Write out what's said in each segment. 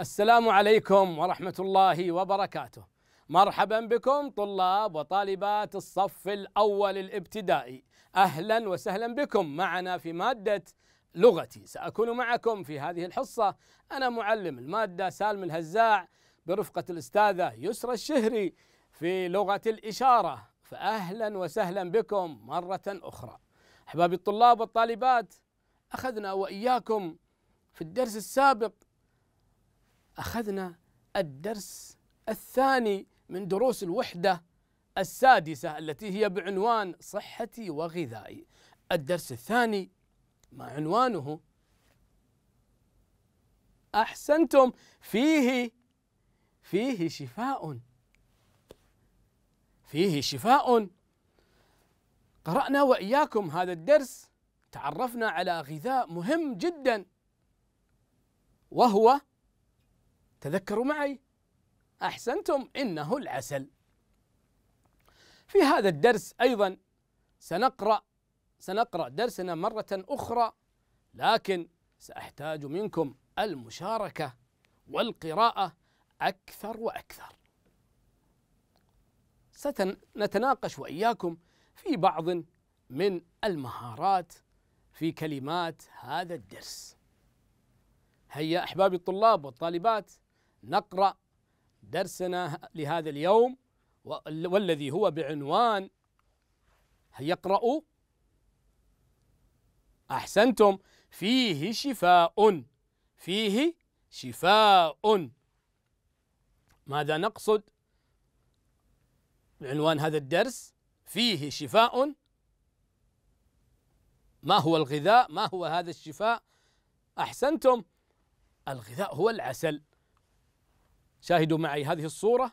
السلام عليكم ورحمة الله وبركاته. مرحبا بكم طلاب وطالبات الصف الأول الابتدائي. أهلا وسهلا بكم معنا في مادة لغتي. سأكون معكم في هذه الحصة أنا معلم المادة سالم الهزاع برفقة الأستاذة يسرى الشهري في لغة الإشارة. فأهلا وسهلا بكم مرة أخرى. أحبابي الطلاب والطالبات أخذنا وإياكم في الدرس السابق أخذنا الدرس الثاني من دروس الوحدة السادسة التي هي بعنوان صحتي وغذائي الدرس الثاني ما عنوانه أحسنتم فيه فيه شفاء فيه شفاء قرأنا وإياكم هذا الدرس تعرفنا على غذاء مهم جدا وهو تذكروا معي احسنتم انه العسل في هذا الدرس ايضا سنقرا سنقرا درسنا مره اخرى لكن ساحتاج منكم المشاركه والقراءه اكثر واكثر سنتناقش واياكم في بعض من المهارات في كلمات هذا الدرس هيا احبابي الطلاب والطالبات نقرأ درسنا لهذا اليوم والذي هو بعنوان يقرأ أحسنتم فيه شفاء فيه شفاء ماذا نقصد بعنوان هذا الدرس فيه شفاء ما هو الغذاء ما هو هذا الشفاء أحسنتم الغذاء هو العسل شاهدوا معي هذه الصورة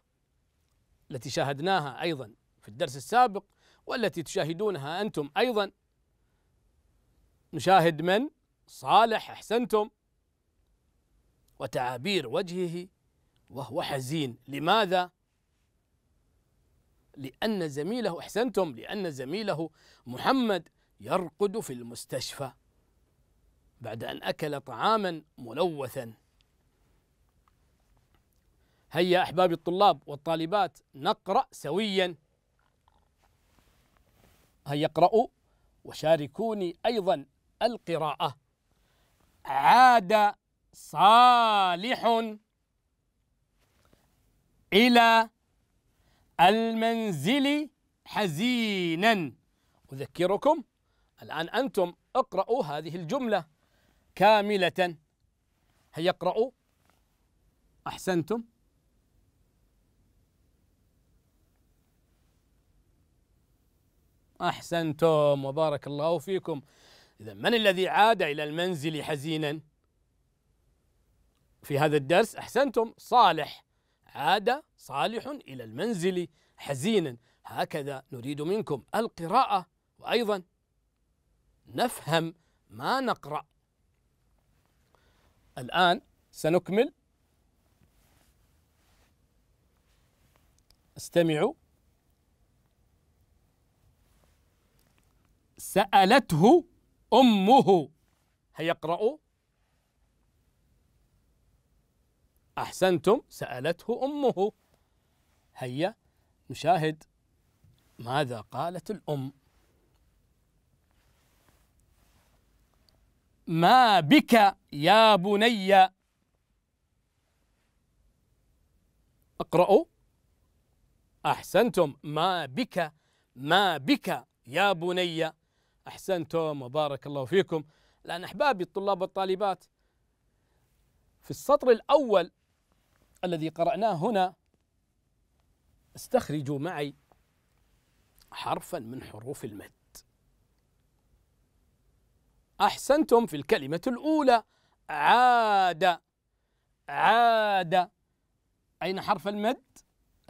التي شاهدناها أيضا في الدرس السابق والتي تشاهدونها أنتم أيضا نشاهد من صالح أحسنتم وتعابير وجهه وهو حزين لماذا؟ لأن زميله أحسنتم لأن زميله محمد يرقد في المستشفى بعد أن أكل طعاما ملوثا هيا أحبابي الطلاب والطالبات نقرأ سويا هيا اقرأوا وشاركوني أيضا القراءة عاد صالح إلى المنزل حزينا أذكركم الآن أنتم اقرأوا هذه الجملة كاملة هيا اقرأوا أحسنتم أحسنتم وبارك الله فيكم إذا من الذي عاد إلى المنزل حزينا في هذا الدرس أحسنتم صالح عاد صالح إلى المنزل حزينا هكذا نريد منكم القراءة وأيضا نفهم ما نقرأ الآن سنكمل استمعوا سألته أمه هيقرأوا أحسنتم سألته أمه هيا نشاهد ماذا قالت الأم ما بك يا بني اقرأوا أحسنتم ما بك ما بك يا بني أحسنتم وبارك الله فيكم لأن أحبابي الطلاب والطالبات في السطر الأول الذي قرأناه هنا استخرجوا معي حرفا من حروف المد أحسنتم في الكلمة الأولى عاد عاد أين حرف المد؟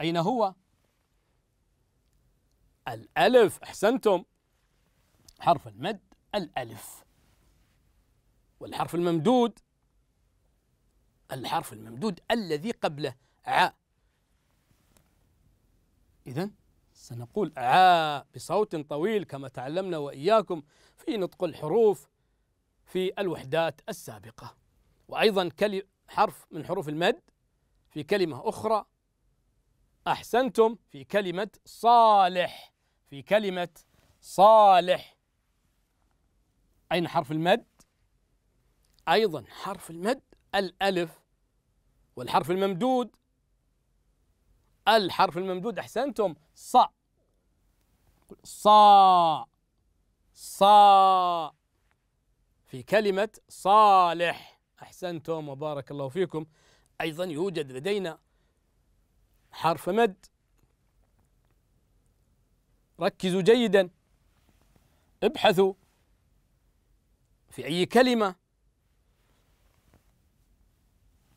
أين هو؟ الألف أحسنتم حرف المد الألف والحرف الممدود الحرف الممدود الذي قبله ع إذا سنقول ع بصوت طويل كما تعلمنا وإياكم في نطق الحروف في الوحدات السابقة وأيضا حرف من حروف المد في كلمة أخرى أحسنتم في كلمة صالح في كلمة صالح أين حرف المد؟ أيضا حرف المد الألف والحرف الممدود الحرف الممدود أحسنتم صا صا ص في كلمة صالح أحسنتم وبارك الله فيكم أيضا يوجد لدينا حرف مد ركزوا جيدا ابحثوا في أي كلمة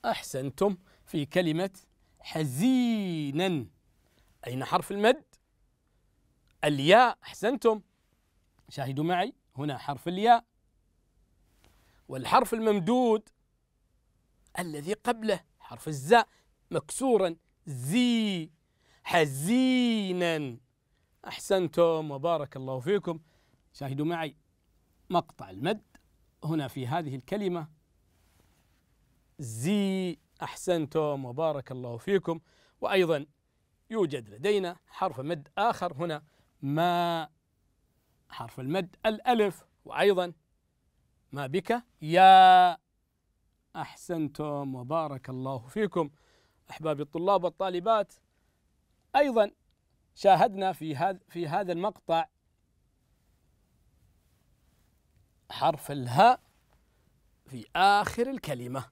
أحسنتم في كلمة حزينا أين حرف المد الياء أحسنتم شاهدوا معي هنا حرف الياء والحرف الممدود الذي قبله حرف الزاء مكسورا زي حزينا أحسنتم وبارك الله فيكم شاهدوا معي مقطع المد هنا في هذه الكلمة زي أحسنتم وبارك الله فيكم وأيضا يوجد لدينا حرف مد آخر هنا ما حرف المد الألف وأيضا ما بك يا أحسنتم وبارك الله فيكم أحبابي الطلاب والطالبات أيضا شاهدنا في هذا في هذا المقطع حرف الهاء في آخر الكلمة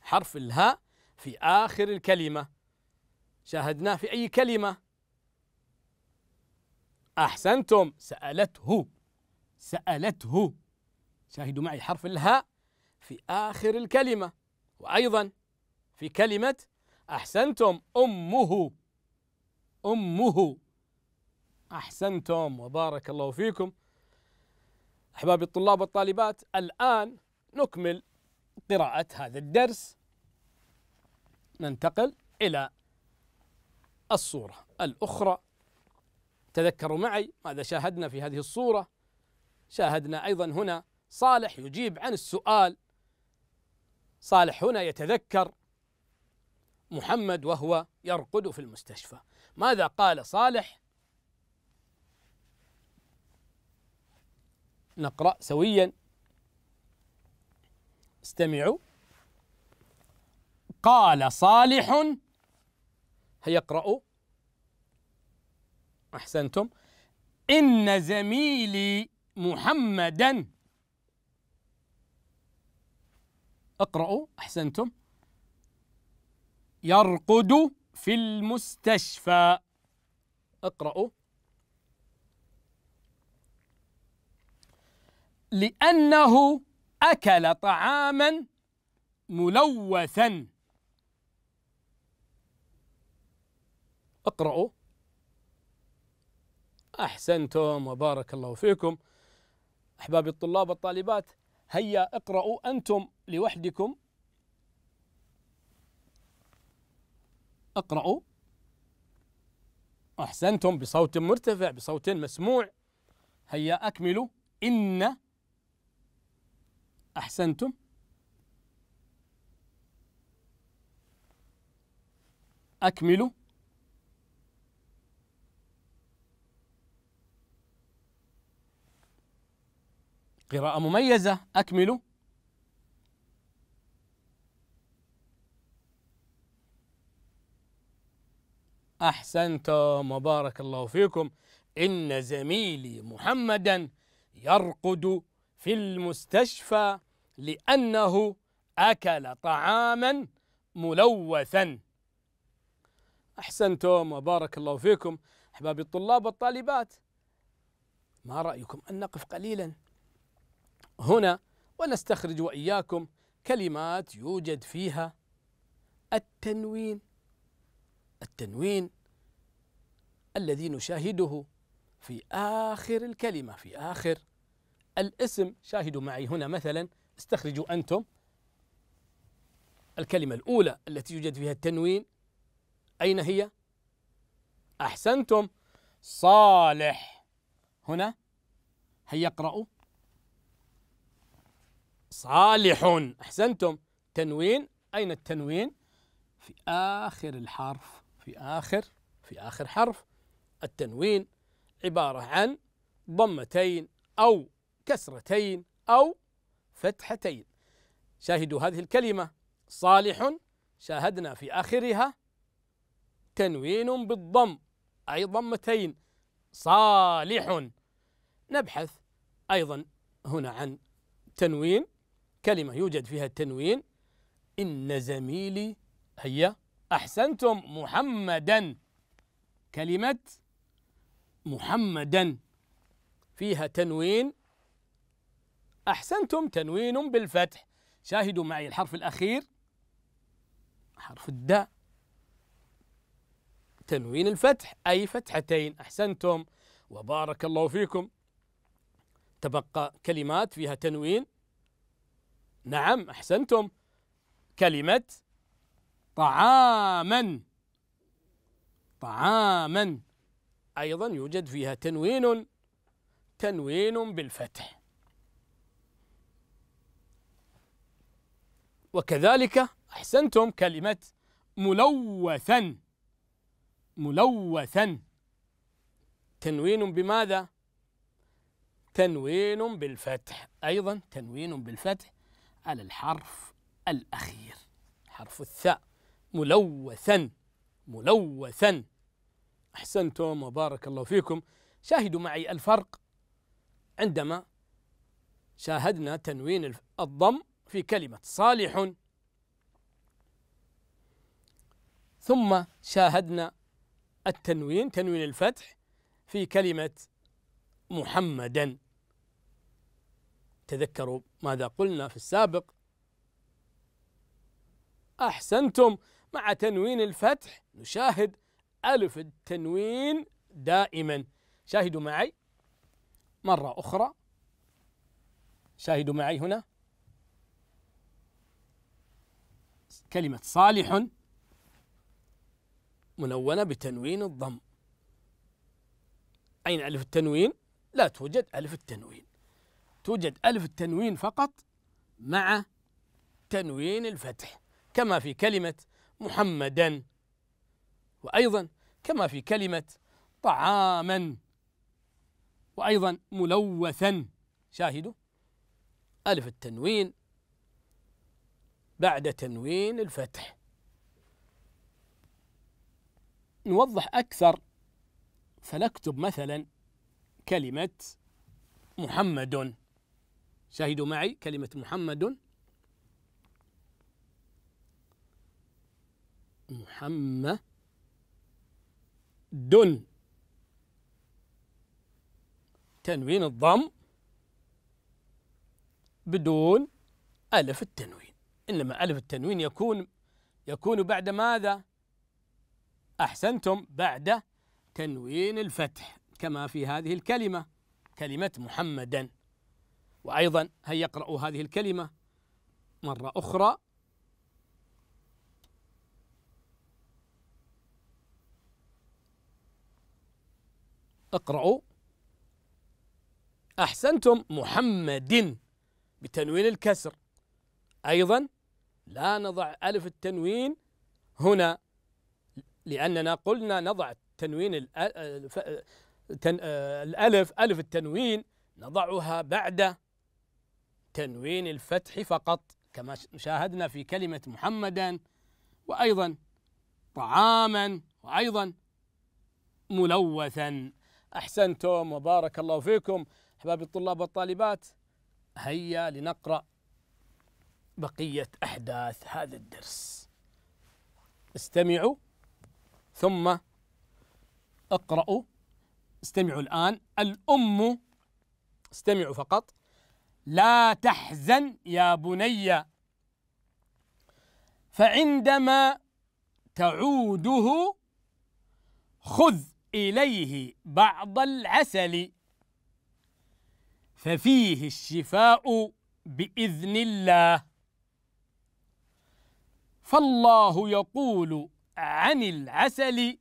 حرف الهاء في آخر الكلمة شاهدناه في أي كلمة أحسنتم سألته سألته شاهدوا معي حرف الهاء في آخر الكلمة وأيضا في كلمة أحسنتم أمه أمه أحسنتم وبارك الله فيكم أحبابي الطلاب والطالبات الآن نكمل قراءة هذا الدرس ننتقل إلى الصورة الأخرى تذكروا معي ماذا شاهدنا في هذه الصورة شاهدنا أيضا هنا صالح يجيب عن السؤال صالح هنا يتذكر محمد وهو يرقد في المستشفى ماذا قال صالح نقرأ سويا استمعوا قال صالح هيقرأوا أحسنتم إن زميلي محمدا اقرأوا أحسنتم يرقد في المستشفى اقرأوا لأنه أكل طعاما ملوثا اقرأوا أحسنتم وبارك الله فيكم أحبابي الطلاب والطالبات هيا اقرأوا أنتم لوحدكم اقرأوا أحسنتم بصوت مرتفع بصوت مسموع هيا أكملوا إن أحسنتم أكملوا قراءة مميزة أكملوا أحسنتم وبارك الله فيكم إن زميلي محمدا يرقد في المستشفى لأنه أكل طعاما ملوثا أحسنتم وبارك الله فيكم أحبابي الطلاب والطالبات ما رأيكم أن نقف قليلا هنا ونستخرج وإياكم كلمات يوجد فيها التنوين التنوين الذي نشاهده في آخر الكلمة في آخر الاسم شاهدوا معي هنا مثلا استخرجوا أنتم الكلمة الأولى التي يوجد فيها التنوين أين هي؟ أحسنتم صالح هنا هيا اقرأوا صالح أحسنتم تنوين أين التنوين؟ في آخر الحرف في آخر في آخر حرف التنوين عبارة عن ضمتين أو كسرتين أو فتحتين شاهدوا هذه الكلمة صالح شاهدنا في آخرها تنوين بالضم أي ضمتين صالح نبحث أيضا هنا عن تنوين كلمة يوجد فيها التنوين إن زميلي هيا أحسنتم محمدا كلمة محمدا فيها تنوين أحسنتم تنوين بالفتح شاهدوا معي الحرف الأخير حرف الداء تنوين الفتح أي فتحتين أحسنتم وبارك الله فيكم تبقى كلمات فيها تنوين نعم أحسنتم كلمة طعاما طعاما أيضا يوجد فيها تنوين تنوين بالفتح وكذلك أحسنتم كلمة ملوثا ملوثا تنوين بماذا؟ تنوين بالفتح أيضا تنوين بالفتح على الحرف الأخير حرف الثاء ملوثا ملوثا أحسنتم وبارك الله فيكم شاهدوا معي الفرق عندما شاهدنا تنوين الضم في كلمة صالح ثم شاهدنا التنوين تنوين الفتح في كلمة محمدا تذكروا ماذا قلنا في السابق أحسنتم مع تنوين الفتح نشاهد ألف التنوين دائما شاهدوا معي مرة أخرى شاهدوا معي هنا كلمة صالح منونة بتنوين الضم أين ألف التنوين؟ لا توجد ألف التنوين توجد ألف التنوين فقط مع تنوين الفتح كما في كلمة محمدا وأيضا كما في كلمة طعاما وأيضا ملوثا شاهدوا ألف التنوين بعد تنوين الفتح نوضح أكثر فنكتب مثلا كلمة محمد شاهدوا معي كلمة محمد محمد دن تنوين الضم بدون ألف التنوين إنما ألف التنوين يكون يكون بعد ماذا؟ أحسنتم بعد تنوين الفتح كما في هذه الكلمة كلمة محمدا وأيضا هيا اقرأوا هذه الكلمة مرة أخرى اقرأوا أحسنتم محمد بتنوين الكسر أيضا لا نضع ألف التنوين هنا لأننا قلنا نضع تنوين الألف, الألف ألف التنوين نضعها بعد تنوين الفتح فقط كما شاهدنا في كلمة محمدا وأيضا طعاما وأيضا ملوثا أحسنتم وبارك الله فيكم أحبابي الطلاب والطالبات هيا لنقرأ بقية أحداث هذا الدرس استمعوا ثم اقرأوا استمعوا الآن الأم استمعوا فقط لا تحزن يا بني فعندما تعوده خذ إليه بعض العسل ففيه الشفاء بإذن الله فالله يقول عن العسل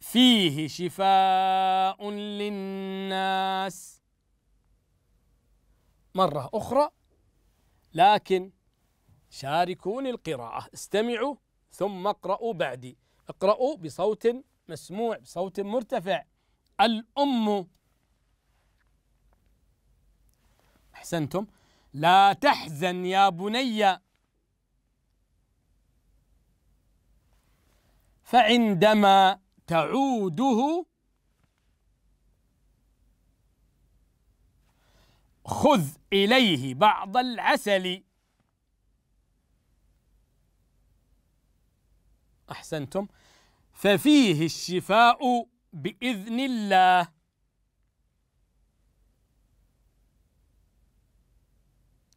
فيه شفاء للناس مرة أخرى لكن شاركوني القراءة استمعوا ثم اقرأوا بعدي اقرأوا بصوت مسموع بصوت مرتفع الأم أحسنتم لا تحزن يا بني فعندما تعوده خذ إليه بعض العسل أحسنتم ففيه الشفاء بإذن الله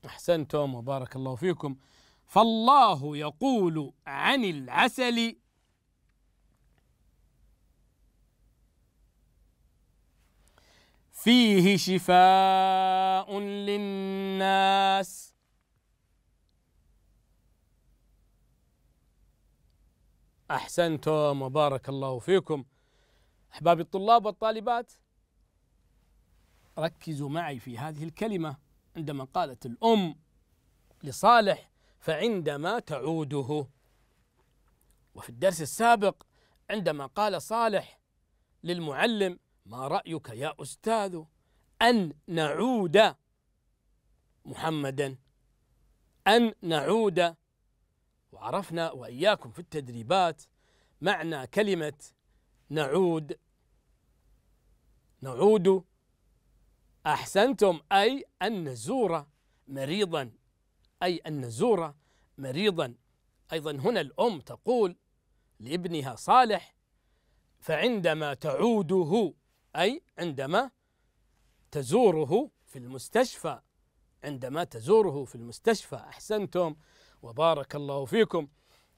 أحسنتم وبارك الله فيكم فالله يقول عن العسل فيه شفاء للناس احسنتم وبارك الله فيكم احبابي الطلاب والطالبات ركزوا معي في هذه الكلمه عندما قالت الام لصالح فعندما تعوده وفي الدرس السابق عندما قال صالح للمعلم ما رأيك يا أستاذ أن نعود محمدا أن نعود وعرفنا وإياكم في التدريبات معنى كلمة نعود نعود أحسنتم أي أن نزور مريضا أي أن نزور مريضا أيضا هنا الأم تقول لابنها صالح فعندما تعوده أي عندما تزوره في المستشفى عندما تزوره في المستشفى أحسنتم وبارك الله فيكم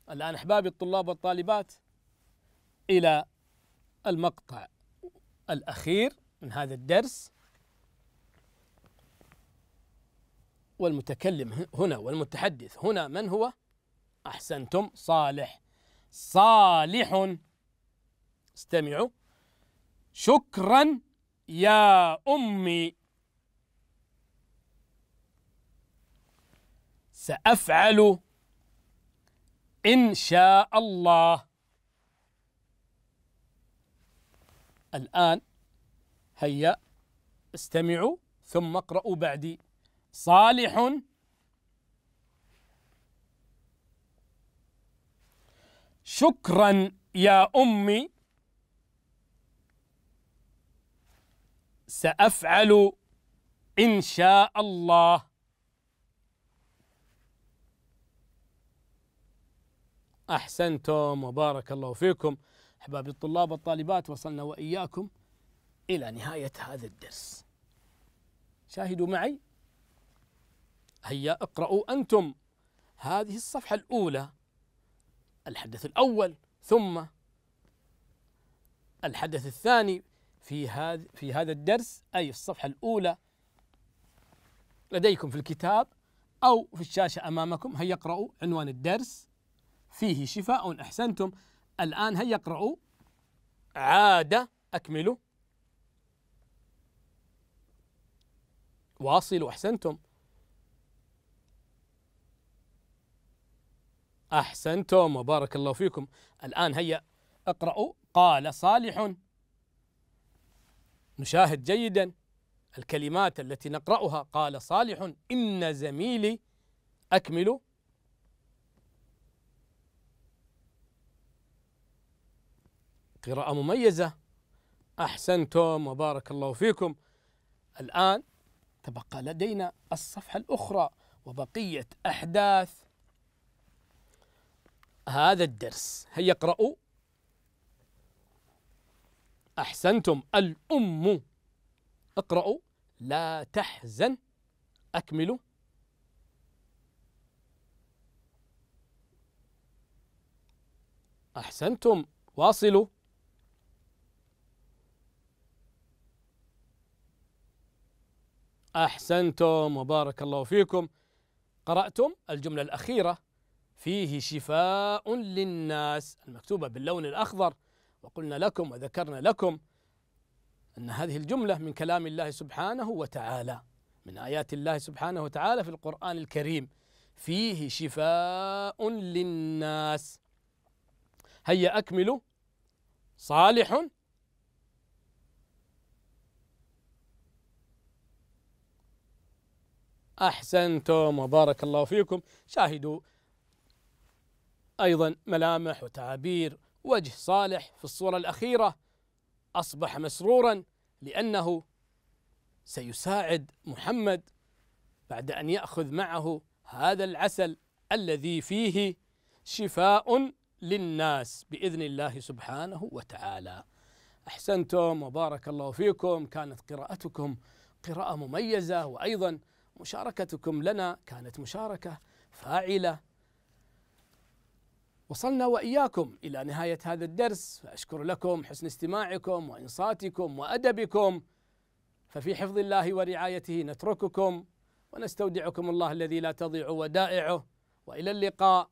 الآن أحبابي الطلاب والطالبات إلى المقطع الأخير من هذا الدرس والمتكلم هنا والمتحدث هنا من هو؟ أحسنتم صالح صالح استمعوا شكرا يا أمي سأفعل إن شاء الله الآن هيا استمعوا ثم اقرأوا بعدي صالح شكرا يا أمي سأفعل إن شاء الله أحسنتم وبارك الله فيكم أحبابي الطلاب والطالبات وصلنا وإياكم إلى نهاية هذا الدرس شاهدوا معي هيا اقرأوا أنتم هذه الصفحة الأولى الحدث الأول ثم الحدث الثاني في هذا في هذا الدرس أي الصفحة الأولى لديكم في الكتاب أو في الشاشة أمامكم هيا اقرأوا عنوان الدرس فيه شفاء أحسنتم الآن هيا اقرأوا عادة أكملوا واصلوا أحسنتم أحسنتم وبارك الله فيكم الآن هيا اقرأوا قال صالح نشاهد جيدا الكلمات التي نقرأها قال صالح إن زميلي أكمل قراءة مميزة أحسنتم وبارك الله فيكم الآن تبقى لدينا الصفحة الأخرى وبقية أحداث هذا الدرس هيا اقرأوا أحسنتم الأم اقرأوا لا تحزن أكملوا أحسنتم واصلوا أحسنتم وبارك الله فيكم قرأتم الجملة الأخيرة فيه شفاء للناس المكتوبة باللون الأخضر وقلنا لكم وذكرنا لكم أن هذه الجملة من كلام الله سبحانه وتعالى من آيات الله سبحانه وتعالى في القرآن الكريم فيه شفاء للناس هيا أكملوا صالح أحسنتم وبارك الله فيكم شاهدوا أيضا ملامح وتعابير وجه صالح في الصورة الأخيرة أصبح مسرورا لأنه سيساعد محمد بعد أن يأخذ معه هذا العسل الذي فيه شفاء للناس بإذن الله سبحانه وتعالى أحسنتم وبارك الله فيكم كانت قراءتكم قراءة مميزة وأيضا مشاركتكم لنا كانت مشاركة فاعلة وصلنا واياكم الى نهايه هذا الدرس فاشكر لكم حسن استماعكم وانصاتكم وادبكم ففي حفظ الله ورعايته نترككم ونستودعكم الله الذي لا تضيع ودائعه والى اللقاء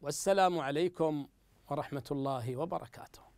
والسلام عليكم ورحمه الله وبركاته